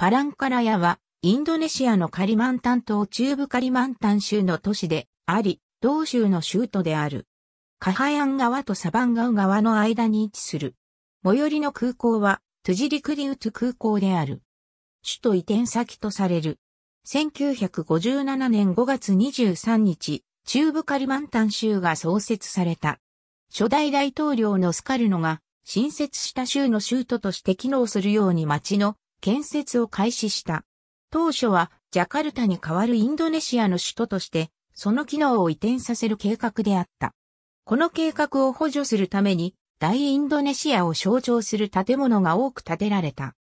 パランカラヤは、インドネシアのカリマンタン島中部カリマンタン州の都市であり、同州の州都である。カハヤン川とサバンガウ川の間に位置する。最寄りの空港は、トゥジリクリウト空港である。首都移転先とされる。1957年5月23日、中部カリマンタン州が創設された。初代大統領のスカルノが、新設した州の州都として機能するように町の建設を開始した。当初はジャカルタに代わるインドネシアの首都として、その機能を移転させる計画であった。この計画を補助するために、大インドネシアを象徴する建物が多く建てられた。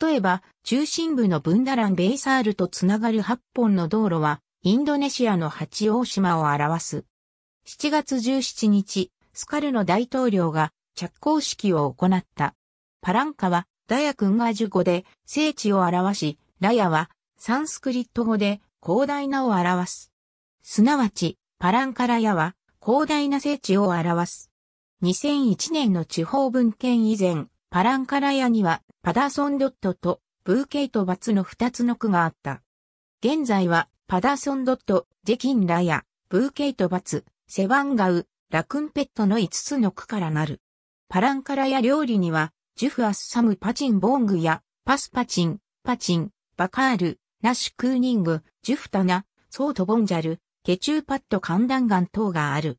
例えば、中心部のブンダラン・ベイサールとつながる8本の道路は、インドネシアの八大島を表す。7月17日、スカルの大統領が着工式を行った。パランカはダヤ君が呪語で聖地を表し、ラヤはサンスクリット語で広大なを表す。すなわち、パランカラヤは広大な聖地を表す。2001年の地方文献以前、パランカラヤにはパダソンドットとブーケイトバツの2つの区があった。現在はパダソンドット、ジェキンラヤ、ブーケイトバツ、セワンガウ、ラクンペットの5つの区からなる。パランカラヤ料理にはジュフ・アス・サム・パチン・ボングや、パス・パチン、パチン、バカール、ナシュ・クーニング、ジュフタナ、ソート・ボンジャル、ケチューパッド・カンダンガン等がある。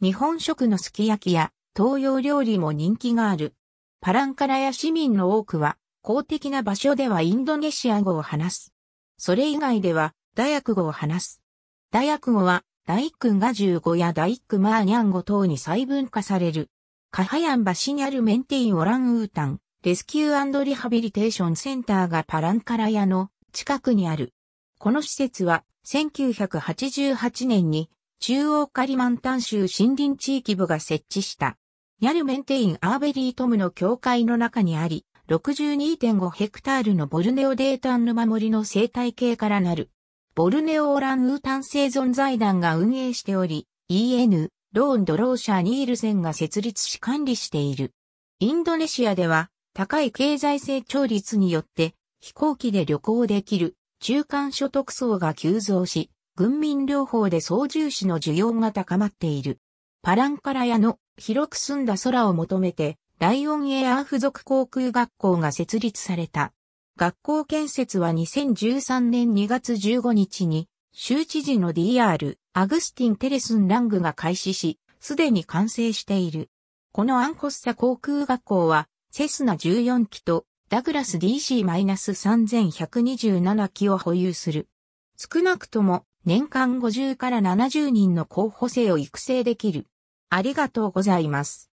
日本食のすき焼きや東洋料理も人気がある。パランカラや市民の多くは公的な場所ではインドネシア語を話す。それ以外ではダヤク語を話す。ダヤク語は大工が15や大工マーニャン語等に細分化される。カハヤン橋にあるメンテインオランウータン、レスキューリハビリテーションセンターがパランカラヤの近くにある。この施設は1988年に中央カリマンタン州森林地域部が設置した。ニャルメンテインアーベリートムの境界の中にあり、62.5ヘクタールのボルネオデータンの守りの生態系からなる。ボルネオオランウータン生存財団が運営しており、EN ローンド・ローシャー・ニールセンが設立し管理している。インドネシアでは高い経済成長率によって飛行機で旅行できる中間所得層が急増し、軍民両方で操縦士の需要が高まっている。パランカラヤの広く澄んだ空を求めて、ライオンエアー付属航空学校が設立された。学校建設は2013年2月15日に州知事の DR、アグスティン・テレスン・ラングが開始し、すでに完成している。このアンコッサ航空学校は、セスナ14機とダグラス DC-3127 機を保有する。少なくとも年間50から70人の候補生を育成できる。ありがとうございます。